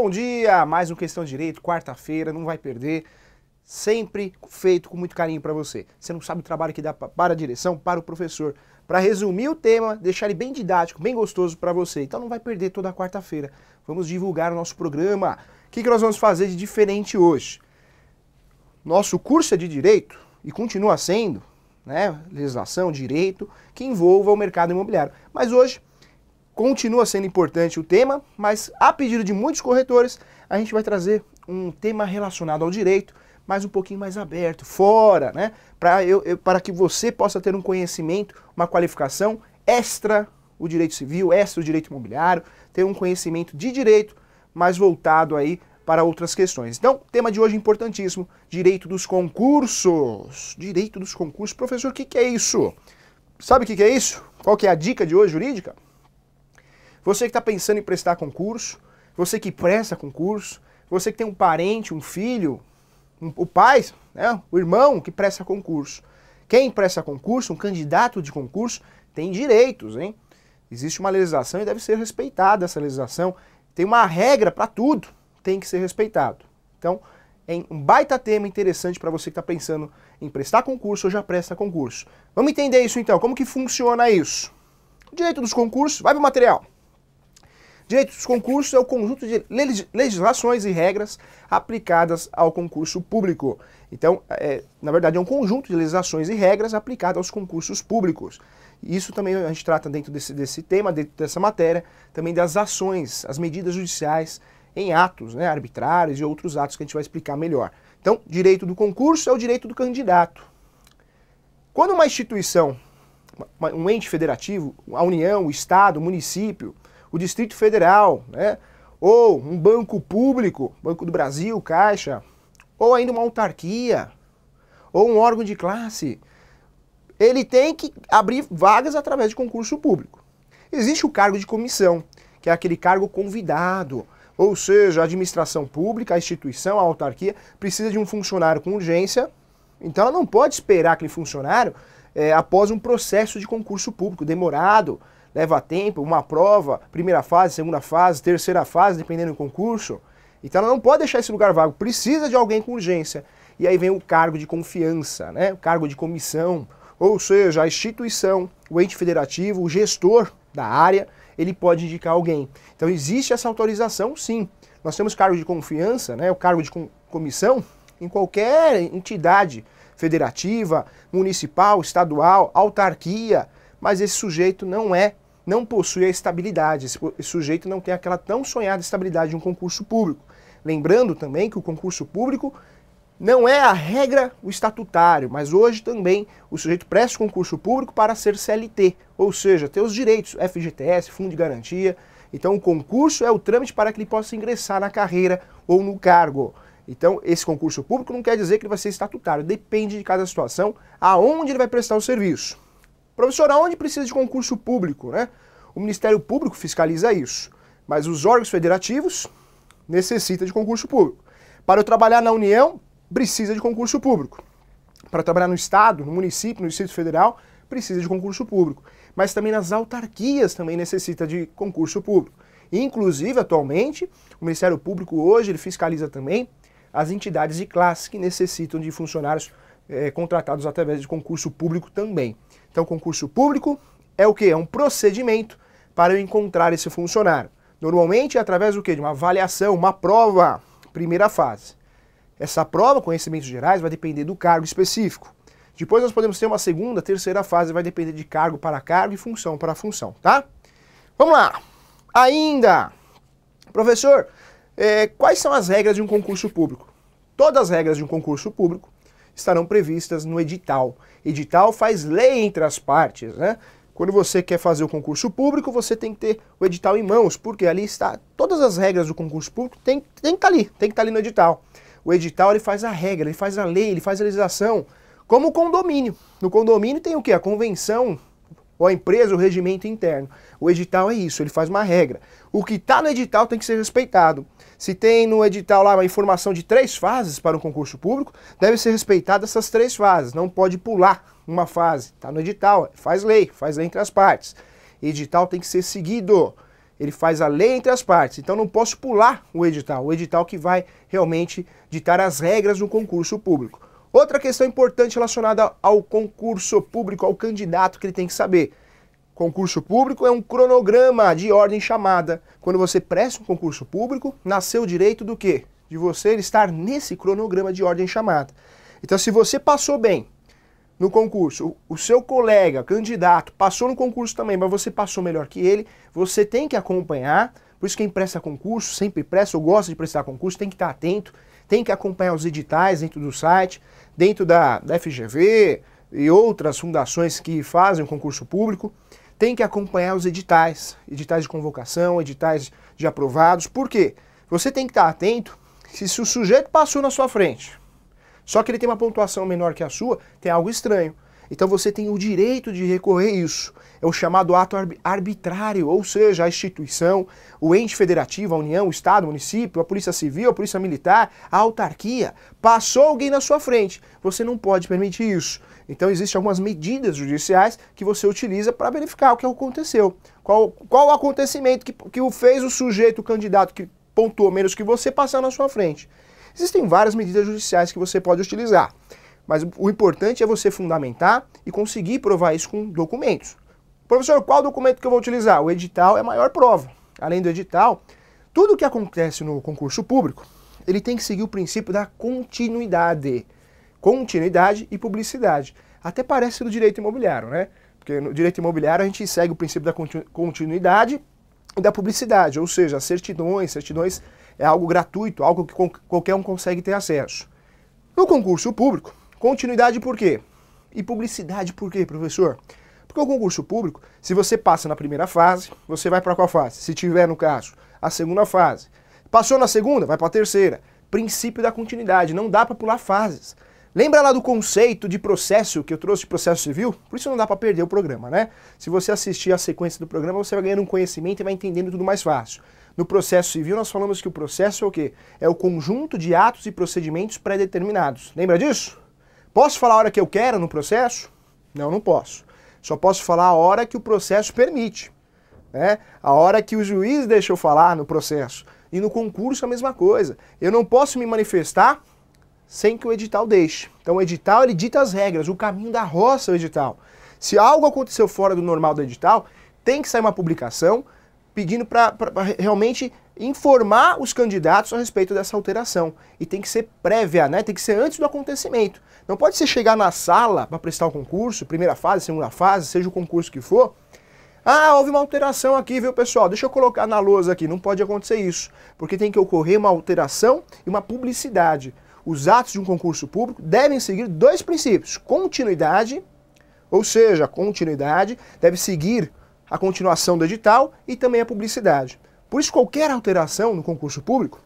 Bom dia, mais um Questão de Direito, quarta-feira, não vai perder. Sempre feito com muito carinho para você. Você não sabe o trabalho que dá para a direção, para o professor, para resumir o tema, deixar ele bem didático, bem gostoso para você. Então não vai perder toda quarta-feira. Vamos divulgar o nosso programa. O que, que nós vamos fazer de diferente hoje? Nosso curso é de Direito, e continua sendo, né, legislação, direito, que envolva o mercado imobiliário. Mas hoje Continua sendo importante o tema, mas a pedido de muitos corretores, a gente vai trazer um tema relacionado ao direito, mas um pouquinho mais aberto, fora, né? Para eu, eu, para que você possa ter um conhecimento, uma qualificação extra o direito civil, extra o direito imobiliário, ter um conhecimento de direito, mais voltado aí para outras questões. Então, tema de hoje importantíssimo, direito dos concursos. Direito dos concursos. Professor, o que, que, é isso? Sabe o que, que, é isso? Qual que é a dica de hoje jurídica? Você que está pensando em prestar concurso, você que presta concurso, você que tem um parente, um filho, um, o pai, né, o irmão que presta concurso. Quem presta concurso, um candidato de concurso, tem direitos, hein? Existe uma legislação e deve ser respeitada essa legislação. Tem uma regra para tudo, tem que ser respeitado. Então, é um baita tema interessante para você que está pensando em prestar concurso ou já presta concurso. Vamos entender isso então, como que funciona isso? direito dos concursos, vai pro material. Direito dos concursos é o conjunto de legislações e regras aplicadas ao concurso público. Então, é, na verdade, é um conjunto de legislações e regras aplicadas aos concursos públicos. Isso também a gente trata dentro desse, desse tema, dentro dessa matéria, também das ações, as medidas judiciais em atos né, arbitrários e outros atos que a gente vai explicar melhor. Então, direito do concurso é o direito do candidato. Quando uma instituição, um ente federativo, a União, o Estado, o município, o Distrito Federal, né? ou um banco público, Banco do Brasil, Caixa, ou ainda uma autarquia, ou um órgão de classe, ele tem que abrir vagas através de concurso público. Existe o cargo de comissão, que é aquele cargo convidado, ou seja, a administração pública, a instituição, a autarquia, precisa de um funcionário com urgência, então ela não pode esperar aquele funcionário é, após um processo de concurso público demorado, leva tempo, uma prova, primeira fase, segunda fase, terceira fase, dependendo do concurso. Então ela não pode deixar esse lugar vago, precisa de alguém com urgência. E aí vem o cargo de confiança, né? o cargo de comissão, ou seja, a instituição, o ente federativo, o gestor da área, ele pode indicar alguém. Então existe essa autorização, sim. Nós temos cargo de confiança, né? o cargo de comissão, em qualquer entidade federativa, municipal, estadual, autarquia, mas esse sujeito não é, não possui a estabilidade, esse sujeito não tem aquela tão sonhada estabilidade de um concurso público. Lembrando também que o concurso público não é a regra o estatutário, mas hoje também o sujeito presta concurso público para ser CLT, ou seja, ter os direitos FGTS, Fundo de Garantia. Então o concurso é o trâmite para que ele possa ingressar na carreira ou no cargo. Então esse concurso público não quer dizer que ele vai ser estatutário, depende de cada situação, aonde ele vai prestar o serviço profissional onde precisa de concurso público, né? O Ministério Público fiscaliza isso, mas os órgãos federativos necessita de concurso público. Para eu trabalhar na União, precisa de concurso público. Para trabalhar no estado, no município, no Distrito Federal, precisa de concurso público. Mas também nas autarquias também necessita de concurso público. Inclusive, atualmente, o Ministério Público hoje ele fiscaliza também as entidades de classe que necessitam de funcionários é, contratados através de concurso público também. Então, concurso público é o que? É um procedimento para eu encontrar esse funcionário. Normalmente, é através do que? De uma avaliação, uma prova, primeira fase. Essa prova, conhecimentos gerais, vai depender do cargo específico. Depois nós podemos ter uma segunda, terceira fase, vai depender de cargo para cargo e função para função, tá? Vamos lá! Ainda! Professor, é, quais são as regras de um concurso público? Todas as regras de um concurso público estarão previstas no edital. Edital faz lei entre as partes, né? Quando você quer fazer o concurso público, você tem que ter o edital em mãos, porque ali está todas as regras do concurso público, tem, tem que estar tá ali, tem que estar tá ali no edital. O edital ele faz a regra, ele faz a lei, ele faz a legislação, como o condomínio. No condomínio tem o que? A convenção ou a empresa, o regimento interno. O edital é isso, ele faz uma regra. O que está no edital tem que ser respeitado. Se tem no edital lá uma informação de três fases para um concurso público, deve ser respeitada essas três fases, não pode pular uma fase. Está no edital, faz lei, faz lei entre as partes. Edital tem que ser seguido ele faz a lei entre as partes. Então não posso pular o edital, o edital que vai realmente ditar as regras do concurso público. Outra questão importante relacionada ao concurso público, ao candidato que ele tem que saber. Concurso público é um cronograma de ordem chamada. Quando você presta um concurso público, nasceu o direito do quê? De você estar nesse cronograma de ordem chamada. Então, se você passou bem no concurso, o seu colega, candidato, passou no concurso também, mas você passou melhor que ele, você tem que acompanhar. Por isso, quem presta concurso, sempre presta ou gosta de prestar concurso, tem que estar atento, tem que acompanhar os editais dentro do site, dentro da, da FGV e outras fundações que fazem o concurso público, tem que acompanhar os editais, editais de convocação, editais de aprovados. Por quê? Você tem que estar atento se, se o sujeito passou na sua frente, só que ele tem uma pontuação menor que a sua, tem algo estranho. Então você tem o direito de recorrer isso. É o chamado ato arbitrário, ou seja, a instituição, o ente federativo, a União, o Estado, o município, a Polícia Civil, a Polícia Militar, a autarquia. Passou alguém na sua frente. Você não pode permitir isso. Então existem algumas medidas judiciais que você utiliza para verificar o que aconteceu. Qual, qual o acontecimento que, que o fez o sujeito, o candidato que pontuou menos que você, passar na sua frente. Existem várias medidas judiciais que você pode utilizar. Mas o importante é você fundamentar e conseguir provar isso com documentos. Professor, qual documento que eu vou utilizar? O edital é a maior prova. Além do edital, tudo que acontece no concurso público, ele tem que seguir o princípio da continuidade. Continuidade e publicidade. Até parece do direito imobiliário, né? Porque no direito imobiliário a gente segue o princípio da continuidade e da publicidade, ou seja, certidões, certidões é algo gratuito, algo que qualquer um consegue ter acesso. No concurso público, Continuidade por quê? E publicidade por quê, professor? Porque o concurso público, se você passa na primeira fase, você vai para qual fase? Se tiver, no caso, a segunda fase. Passou na segunda, vai para a terceira. Princípio da continuidade, não dá para pular fases. Lembra lá do conceito de processo que eu trouxe de processo civil? Por isso não dá para perder o programa, né? Se você assistir a sequência do programa, você vai ganhando um conhecimento e vai entendendo tudo mais fácil. No processo civil, nós falamos que o processo é o quê? É o conjunto de atos e procedimentos pré-determinados. Lembra disso? Posso falar a hora que eu quero no processo? Não, não posso. Só posso falar a hora que o processo permite. Né? A hora que o juiz deixou falar no processo. E no concurso a mesma coisa. Eu não posso me manifestar sem que o edital deixe. Então o edital ele dita as regras, o caminho da roça o edital. Se algo aconteceu fora do normal do edital, tem que sair uma publicação pedindo para realmente informar os candidatos a respeito dessa alteração. E tem que ser prévia, né? tem que ser antes do acontecimento. Não pode ser chegar na sala para prestar o um concurso, primeira fase, segunda fase, seja o concurso que for. Ah, houve uma alteração aqui, viu pessoal? Deixa eu colocar na lousa aqui. Não pode acontecer isso, porque tem que ocorrer uma alteração e uma publicidade. Os atos de um concurso público devem seguir dois princípios: continuidade, ou seja, continuidade deve seguir a continuação do edital e também a publicidade. Por isso, qualquer alteração no concurso público,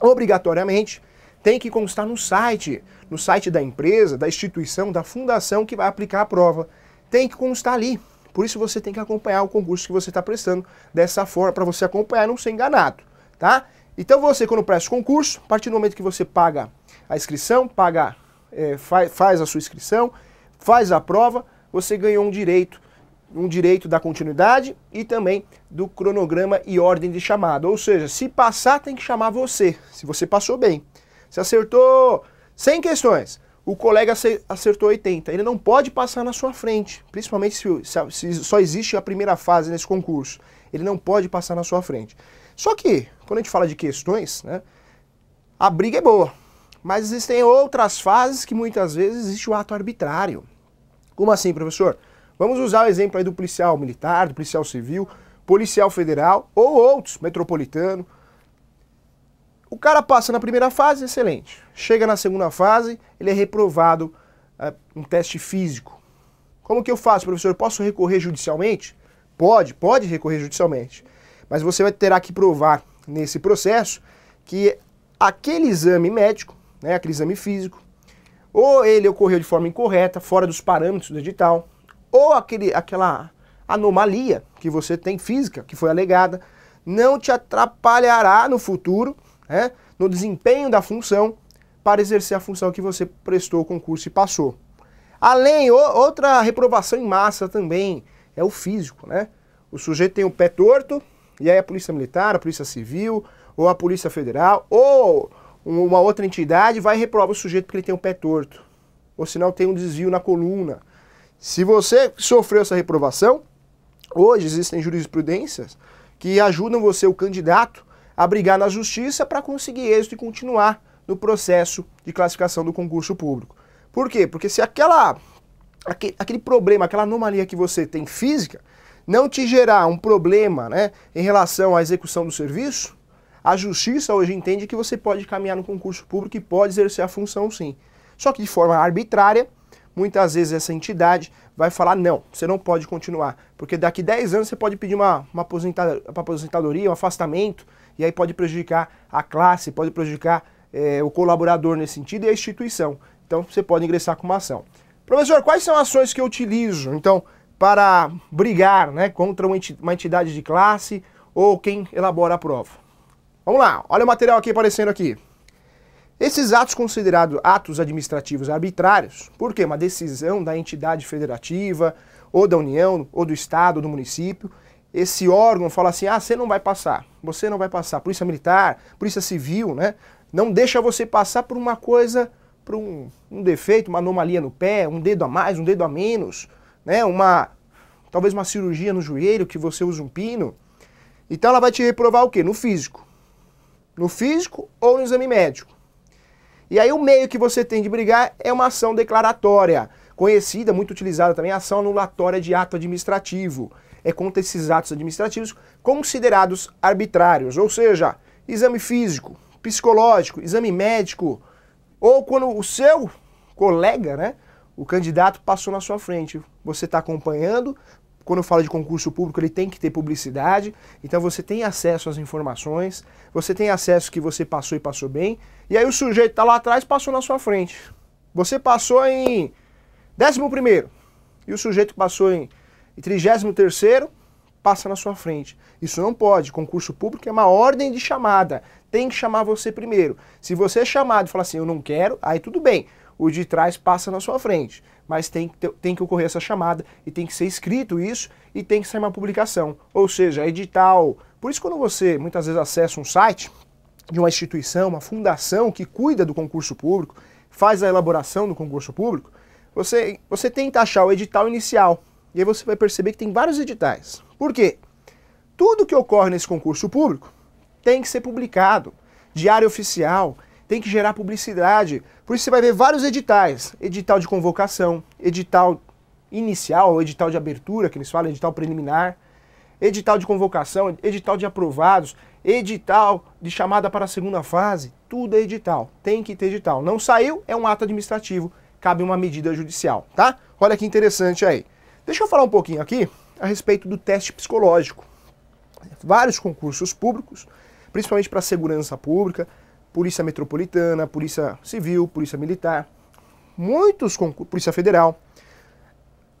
obrigatoriamente, tem que constar no site, no site da empresa, da instituição, da fundação que vai aplicar a prova. Tem que constar ali. Por isso você tem que acompanhar o concurso que você está prestando dessa forma, para você acompanhar e não ser enganado, tá? Então você, quando presta o concurso, a partir do momento que você paga a inscrição, paga, é, eh, faz, faz a sua inscrição, faz a prova, você ganhou um direito um direito da continuidade e também do cronograma e ordem de chamada. Ou seja, se passar, tem que chamar você, se você passou bem. Se acertou 100 questões, o colega acertou 80. Ele não pode passar na sua frente, principalmente se, se só existe a primeira fase nesse concurso. Ele não pode passar na sua frente. Só que, quando a gente fala de questões, né, a briga é boa. Mas existem outras fases que muitas vezes existe o ato arbitrário. Como assim, professor? Vamos usar o exemplo aí do policial militar, do policial civil, policial federal ou outros, metropolitano. O cara passa na primeira fase, excelente. Chega na segunda fase, ele é reprovado em é, um teste físico. Como que eu faço, professor? posso recorrer judicialmente? Pode, pode recorrer judicialmente. Mas você vai terá que provar nesse processo que aquele exame médico, né, aquele exame físico, ou ele ocorreu de forma incorreta, fora dos parâmetros do edital, ou aquele, aquela anomalia que você tem física, que foi alegada, não te atrapalhará no futuro, né, no desempenho da função, para exercer a função que você prestou o concurso e passou. Além, outra reprovação em massa também é o físico, né? O sujeito tem o pé torto, e aí a Polícia Militar, a Polícia Civil, ou a Polícia Federal, ou uma outra entidade vai reprovar o sujeito porque ele tem o pé torto. Ou se não tem um desvio na coluna, se você sofreu essa reprovação, hoje existem jurisprudências que ajudam você, o candidato, a brigar na justiça para conseguir êxito e continuar no processo de classificação do concurso público. Por quê? Porque se aquela, aquele, aquele problema, aquela anomalia que você tem física, não te gerar um problema né, em relação à execução do serviço, a justiça hoje entende que você pode caminhar no concurso público e pode exercer a função sim. Só que de forma arbitrária, muitas vezes essa entidade vai falar, não, você não pode continuar, porque daqui 10 anos você pode pedir uma, uma aposentadoria, um afastamento, e aí pode prejudicar a classe, pode prejudicar é, o colaborador nesse sentido e a instituição. Então você pode ingressar com uma ação. Professor, quais são as ações que eu utilizo, então, para brigar né, contra uma entidade de classe ou quem elabora a prova? Vamos lá, olha o material aqui aparecendo aqui. Esses atos considerados atos administrativos arbitrários, porque uma decisão da entidade federativa, ou da União, ou do Estado, ou do município, esse órgão fala assim, ah, você não vai passar, você não vai passar, polícia militar, polícia civil, né? Não deixa você passar por uma coisa, por um, um defeito, uma anomalia no pé, um dedo a mais, um dedo a menos, né? Uma, talvez uma cirurgia no joelho que você usa um pino. Então ela vai te reprovar o quê? No físico. No físico ou no exame médico. E aí o meio que você tem de brigar é uma ação declaratória, conhecida, muito utilizada também, ação anulatória de ato administrativo. É contra esses atos administrativos considerados arbitrários, ou seja, exame físico, psicológico, exame médico, ou quando o seu colega, né, o candidato passou na sua frente. Você está acompanhando, quando fala de concurso público, ele tem que ter publicidade, então você tem acesso às informações, você tem acesso que você passou e passou bem, e aí o sujeito está lá atrás passou na sua frente. Você passou em 11 e o sujeito que passou em 33 passa na sua frente. Isso não pode. Concurso público é uma ordem de chamada. Tem que chamar você primeiro. Se você é chamado e falar assim, eu não quero, aí tudo bem o de trás passa na sua frente. Mas tem, tem que ocorrer essa chamada e tem que ser escrito isso e tem que sair uma publicação, ou seja, é edital. Por isso, quando você muitas vezes acessa um site de uma instituição, uma fundação que cuida do concurso público, faz a elaboração do concurso público, você, você tenta achar o edital inicial. E aí você vai perceber que tem vários editais. Por quê? Tudo que ocorre nesse concurso público tem que ser publicado. Diário oficial, tem que gerar publicidade. Por isso você vai ver vários editais, edital de convocação, edital inicial, edital de abertura, que eles falam, edital preliminar, edital de convocação, edital de aprovados, edital de chamada para a segunda fase, tudo é edital, tem que ter edital. Não saiu, é um ato administrativo, cabe uma medida judicial, tá? Olha que interessante aí. Deixa eu falar um pouquinho aqui a respeito do teste psicológico. Vários concursos públicos, principalmente para segurança pública, Polícia Metropolitana, Polícia Civil, Polícia Militar, muitos concursos, Polícia Federal.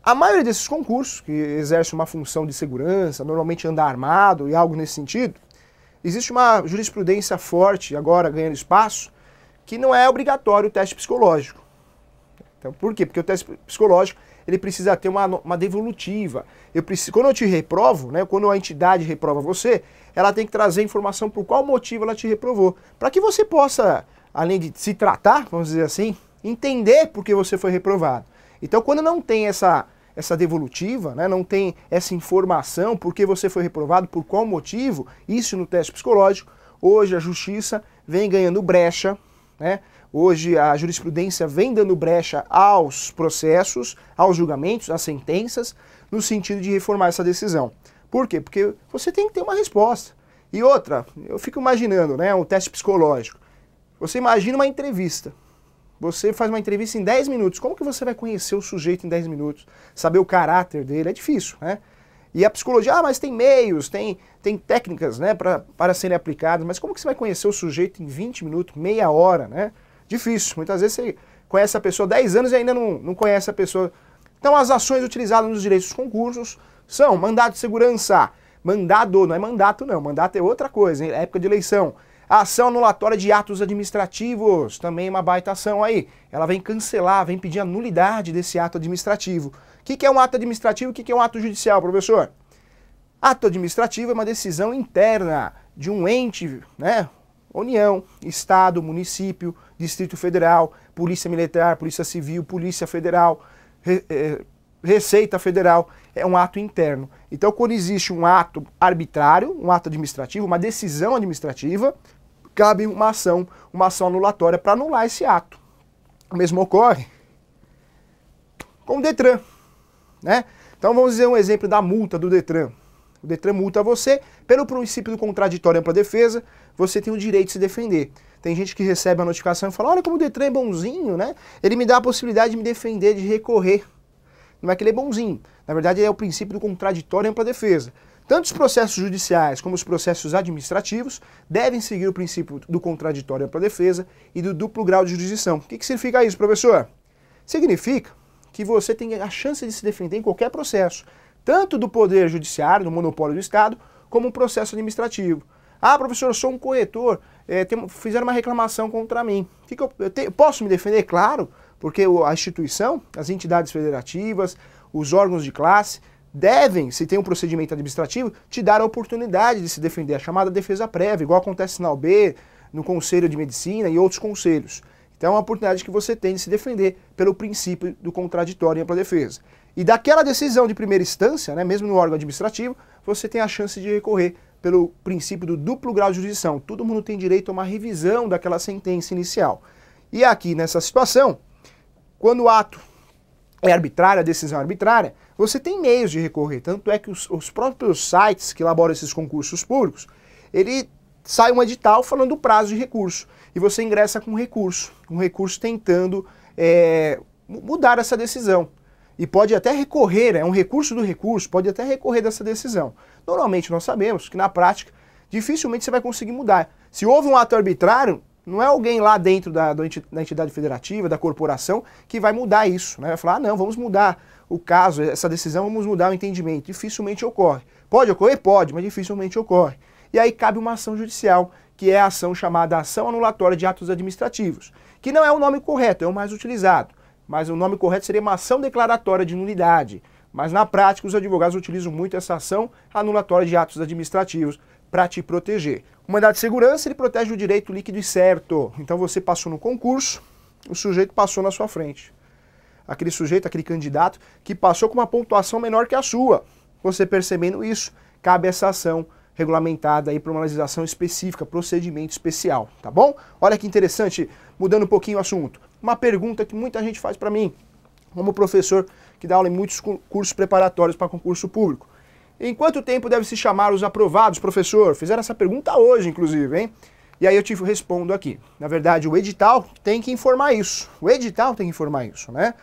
A maioria desses concursos, que exerce uma função de segurança, normalmente anda armado e algo nesse sentido, existe uma jurisprudência forte, agora ganhando espaço, que não é obrigatório o teste psicológico. Então, por quê? Porque o teste psicológico ele precisa ter uma, uma devolutiva. Eu preciso, quando eu te reprovo, né, quando a entidade reprova você, ela tem que trazer informação por qual motivo ela te reprovou. Para que você possa, além de se tratar, vamos dizer assim, entender por que você foi reprovado. Então, quando não tem essa, essa devolutiva, né, não tem essa informação por que você foi reprovado, por qual motivo, isso no teste psicológico, hoje a justiça vem ganhando brecha, né? Hoje a jurisprudência vem dando brecha aos processos, aos julgamentos, às sentenças, no sentido de reformar essa decisão. Por quê? Porque você tem que ter uma resposta. E outra, eu fico imaginando, né, um teste psicológico. Você imagina uma entrevista. Você faz uma entrevista em 10 minutos. Como que você vai conhecer o sujeito em 10 minutos? Saber o caráter dele é difícil, né? E a psicologia, ah, mas tem meios, tem, tem técnicas né, para serem aplicadas, mas como que você vai conhecer o sujeito em 20 minutos, meia hora, né? Difícil. Muitas vezes você conhece a pessoa há 10 anos e ainda não, não conhece a pessoa. Então, as ações utilizadas nos direitos dos concursos são mandado de segurança, mandado, não é mandato não, mandato é outra coisa, hein? É época de eleição. A ação anulatória de atos administrativos, também é uma baita ação aí. Ela vem cancelar, vem pedir a nulidade desse ato administrativo. O que, que é um ato administrativo e o que é um ato judicial, professor? Ato administrativo é uma decisão interna de um ente, né, União, Estado, município, Distrito Federal, Polícia Militar, Polícia Civil, Polícia Federal, Re eh, Receita Federal. É um ato interno. Então, quando existe um ato arbitrário, um ato administrativo, uma decisão administrativa, cabe uma ação, uma ação anulatória para anular esse ato. O mesmo ocorre com o Detran, né? Então vamos dizer um exemplo da multa do Detran o Detran multa você, pelo princípio do contraditório para ampla defesa, você tem o direito de se defender. Tem gente que recebe a notificação e fala, olha como o Detran é bonzinho, né? Ele me dá a possibilidade de me defender, de recorrer. Não é que ele é bonzinho. Na verdade, é o princípio do contraditório para ampla defesa. Tanto os processos judiciais como os processos administrativos devem seguir o princípio do contraditório para ampla defesa e do duplo grau de jurisdição. O que, que significa isso, professor? Significa que você tem a chance de se defender em qualquer processo, tanto do Poder Judiciário, do monopólio do Estado, como um processo administrativo. Ah, professor, eu sou um corretor, é, tem, fizeram uma reclamação contra mim. Que que eu, eu te, posso me defender? Claro, porque a instituição, as entidades federativas, os órgãos de classe, devem, se tem um procedimento administrativo, te dar a oportunidade de se defender, a chamada defesa prévia, igual acontece na UB, no Conselho de Medicina e outros conselhos. Então é uma oportunidade que você tem de se defender pelo princípio do contraditório e ampla defesa. E daquela decisão de primeira instância, né, mesmo no órgão administrativo, você tem a chance de recorrer pelo princípio do duplo grau de jurisdição. Todo mundo tem direito a uma revisão daquela sentença inicial. E aqui nessa situação, quando o ato é arbitrário, a decisão é arbitrária, você tem meios de recorrer. Tanto é que os, os próprios sites que elaboram esses concursos públicos, ele sai um edital falando do prazo de recurso. E você ingressa com recurso, um recurso tentando é, mudar essa decisão e pode até recorrer, né, é um recurso do recurso, pode até recorrer dessa decisão. Normalmente nós sabemos que na prática dificilmente você vai conseguir mudar. Se houve um ato arbitrário, não é alguém lá dentro da, da entidade federativa, da corporação, que vai mudar isso. Né? Vai falar, ah, não, vamos mudar o caso, essa decisão, vamos mudar o entendimento. Dificilmente ocorre. Pode ocorrer? Pode, mas dificilmente ocorre. E aí cabe uma ação judicial, que é a ação chamada ação anulatória de atos administrativos, que não é o nome correto, é o mais utilizado mas o nome correto seria uma ação declaratória de nulidade. Mas na prática, os advogados utilizam muito essa ação anulatória de atos administrativos para te proteger. O mandado de segurança ele protege o direito líquido e certo. Então você passou no concurso, o sujeito passou na sua frente. Aquele sujeito, aquele candidato que passou com uma pontuação menor que a sua. Você percebendo isso, cabe essa ação regulamentada aí para uma legislação específica, procedimento especial, tá bom? Olha que interessante, mudando um pouquinho o assunto. Uma pergunta que muita gente faz para mim, como professor que dá aula em muitos cursos preparatórios para concurso público. Em quanto tempo deve se chamar os aprovados, professor? Fizeram essa pergunta hoje, inclusive, hein? E aí eu te respondo aqui. Na verdade, o edital tem que informar isso. O edital tem que informar isso, né?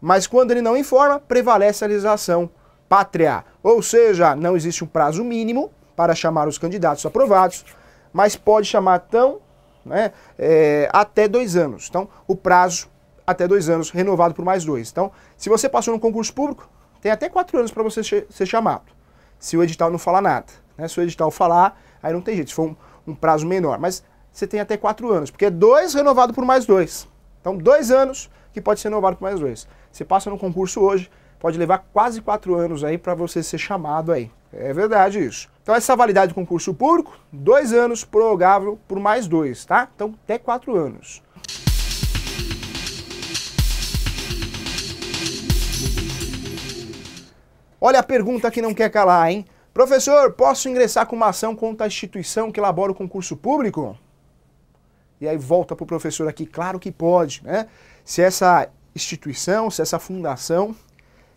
Mas quando ele não informa, prevalece a legislação pátria. Ou seja, não existe um prazo mínimo para chamar os candidatos aprovados, mas pode chamar tão, né, é, até dois anos. Então, o prazo até dois anos, renovado por mais dois. Então, se você passou no concurso público, tem até quatro anos para você ser chamado, se o edital não falar nada. Né? Se o edital falar, aí não tem jeito, se for um, um prazo menor. Mas você tem até quatro anos, porque é dois renovado por mais dois. Então, dois anos que pode ser renovado por mais dois. Você passa no concurso hoje, pode levar quase quatro anos aí para você ser chamado aí. É verdade isso. Então essa validade do concurso público, dois anos, prorrogável por mais dois, tá? Então até quatro anos. Olha a pergunta que não quer calar, hein? Professor, posso ingressar com uma ação contra a instituição que elabora o concurso público? E aí volta para o professor aqui, claro que pode, né? Se essa instituição, se essa fundação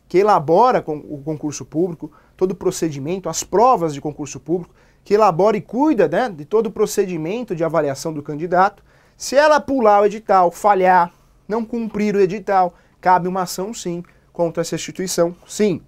que elabora o concurso público todo o procedimento, as provas de concurso público, que elabora e cuida né, de todo o procedimento de avaliação do candidato. Se ela pular o edital, falhar, não cumprir o edital, cabe uma ação sim contra essa instituição, sim.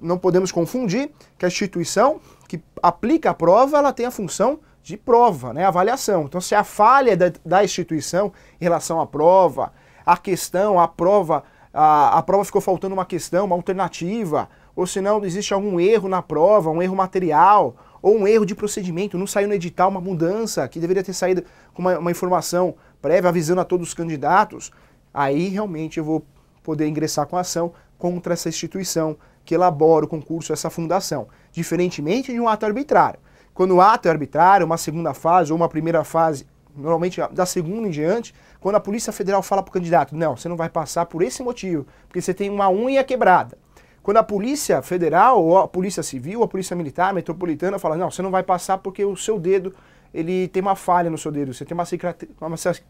Não podemos confundir que a instituição que aplica a prova, ela tem a função de prova, né, avaliação. Então se a falha da, da instituição em relação à prova, a questão, a prova, a, a prova ficou faltando uma questão, uma alternativa, ou se não existe algum erro na prova, um erro material, ou um erro de procedimento, não saiu no edital uma mudança que deveria ter saído com uma, uma informação prévia avisando a todos os candidatos, aí realmente eu vou poder ingressar com ação contra essa instituição que elabora o concurso, essa fundação, diferentemente de um ato arbitrário. Quando o ato é arbitrário, uma segunda fase ou uma primeira fase, normalmente da segunda em diante, quando a Polícia Federal fala para o candidato, não, você não vai passar por esse motivo, porque você tem uma unha quebrada. Quando a Polícia Federal, ou a Polícia Civil, ou a Polícia Militar, Metropolitana, fala, não, você não vai passar porque o seu dedo, ele tem uma falha no seu dedo, você tem uma cicatriz,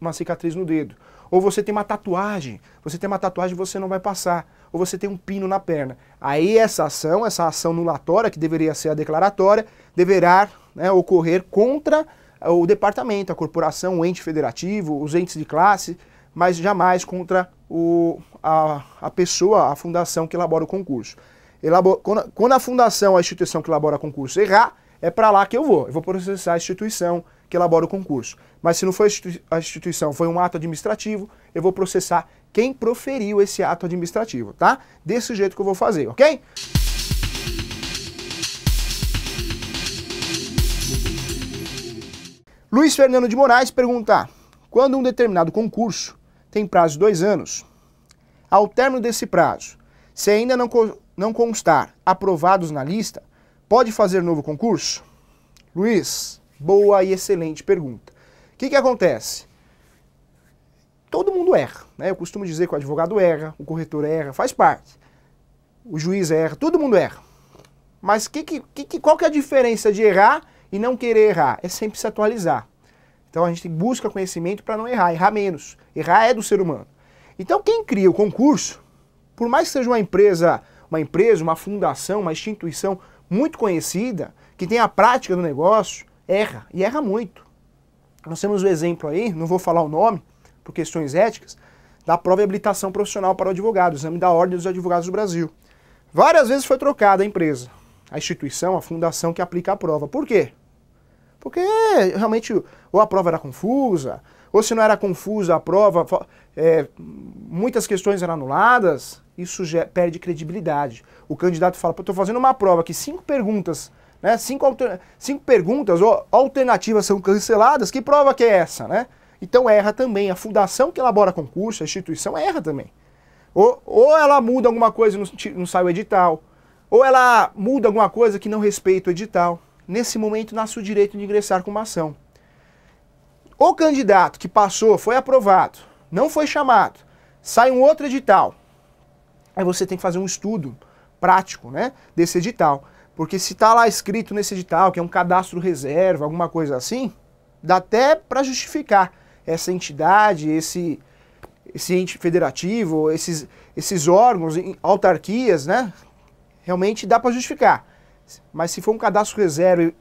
uma cicatriz no dedo. Ou você tem uma tatuagem, você tem uma tatuagem e você não vai passar. Ou você tem um pino na perna. Aí essa ação, essa ação nulatória, que deveria ser a declaratória, deverá né, ocorrer contra o departamento, a corporação, o ente federativo, os entes de classe, mas jamais contra o, a, a pessoa, a fundação que elabora o concurso. elabora quando, a, quando a fundação, a instituição que elabora o concurso errar, é para lá que eu vou. Eu vou processar a instituição que elabora o concurso. Mas se não foi a instituição, foi um ato administrativo, eu vou processar quem proferiu esse ato administrativo, tá? Desse jeito que eu vou fazer, ok? Luiz Fernando de Moraes pergunta: quando um determinado concurso tem prazo de dois anos, ao término desse prazo, se ainda não, não constar aprovados na lista, pode fazer novo concurso? Luiz, boa e excelente pergunta. O que, que acontece? Todo mundo erra. Né? Eu costumo dizer que o advogado erra, o corretor erra, faz parte. O juiz erra, todo mundo erra. Mas que, que, que, qual que é a diferença de errar e não querer errar? É sempre se atualizar. Então a gente busca conhecimento para não errar, errar menos. Errar é do ser humano. Então quem cria o concurso, por mais que seja uma empresa, uma empresa, uma fundação, uma instituição muito conhecida, que tem a prática do negócio, erra e erra muito. Nós temos o um exemplo aí, não vou falar o nome, por questões éticas, da prova de habilitação profissional para o advogado, o exame da Ordem dos Advogados do Brasil. Várias vezes foi trocada a empresa, a instituição, a fundação que aplica a prova. Por quê? Porque realmente ou a prova era confusa, ou se não era confusa a prova, é, muitas questões eram anuladas, isso perde credibilidade. O candidato fala, estou fazendo uma prova que cinco perguntas, né, cinco, cinco perguntas ou alternativas são canceladas, que prova que é essa, né? Então erra também, a fundação que elabora concurso, a instituição erra também. Ou, ou ela muda alguma coisa e não sai o edital, ou ela muda alguma coisa que não respeita o edital. Nesse momento nasce o direito de ingressar com uma ação. O candidato que passou, foi aprovado, não foi chamado, sai um outro edital. Aí você tem que fazer um estudo prático né, desse edital. Porque se está lá escrito nesse edital que é um cadastro reserva, alguma coisa assim, dá até para justificar essa entidade, esse, esse ente federativo, esses, esses órgãos, autarquias, né? Realmente dá para justificar. Mas se for um cadastro reserva,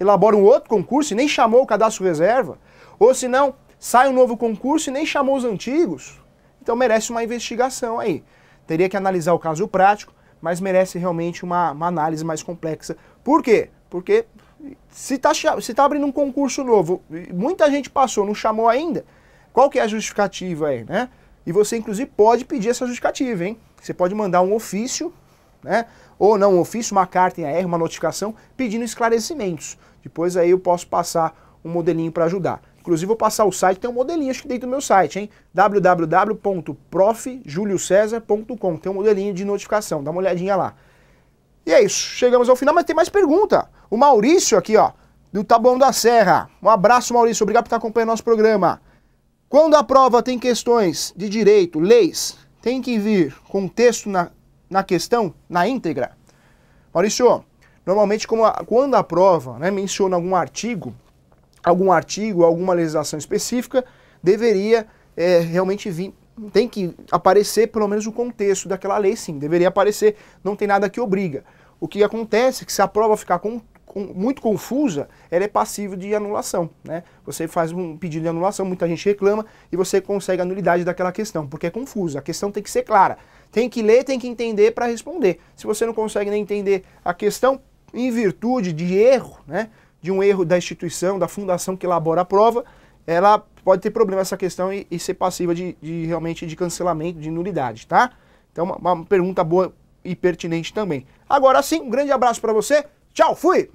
elabora um outro concurso e nem chamou o cadastro reserva, ou se não, sai um novo concurso e nem chamou os antigos. Então merece uma investigação aí. Teria que analisar o caso prático, mas merece realmente uma, uma análise mais complexa. Por quê? Porque se está se tá abrindo um concurso novo, muita gente passou, não chamou ainda, qual que é a justificativa aí, né? E você, inclusive, pode pedir essa justificativa, hein? Você pode mandar um ofício, né? Ou não um ofício, uma carta em AR, uma notificação, pedindo esclarecimentos. Depois aí eu posso passar um modelinho para ajudar. Inclusive, vou passar o site, tem um modelinho, acho que dentro do meu site, hein? www.profjuliocesar.com. Tem um modelinho de notificação, dá uma olhadinha lá. E é isso, chegamos ao final, mas tem mais pergunta. O Maurício aqui, ó, do Taboão tá da Serra. Um abraço, Maurício, obrigado por estar acompanhando nosso programa. Quando a prova tem questões de direito, leis, tem que vir com texto na, na questão, na íntegra? Maurício, normalmente a, quando a prova né, menciona algum artigo, algum artigo, alguma legislação específica, deveria é, realmente vir. Tem que aparecer pelo menos o contexto daquela lei, sim, deveria aparecer, não tem nada que obriga. O que acontece é que se a prova ficar com, com, muito confusa, ela é passível de anulação. Né? Você faz um pedido de anulação, muita gente reclama e você consegue a nulidade daquela questão, porque é confusa. A questão tem que ser clara. Tem que ler, tem que entender para responder. Se você não consegue nem entender a questão, em virtude de erro, né? de um erro da instituição, da fundação que elabora a prova, ela pode ter problema essa questão e, e ser passiva de, de, realmente de cancelamento, de nulidade, tá? Então, uma, uma pergunta boa e pertinente também. Agora sim, um grande abraço para você. Tchau, fui!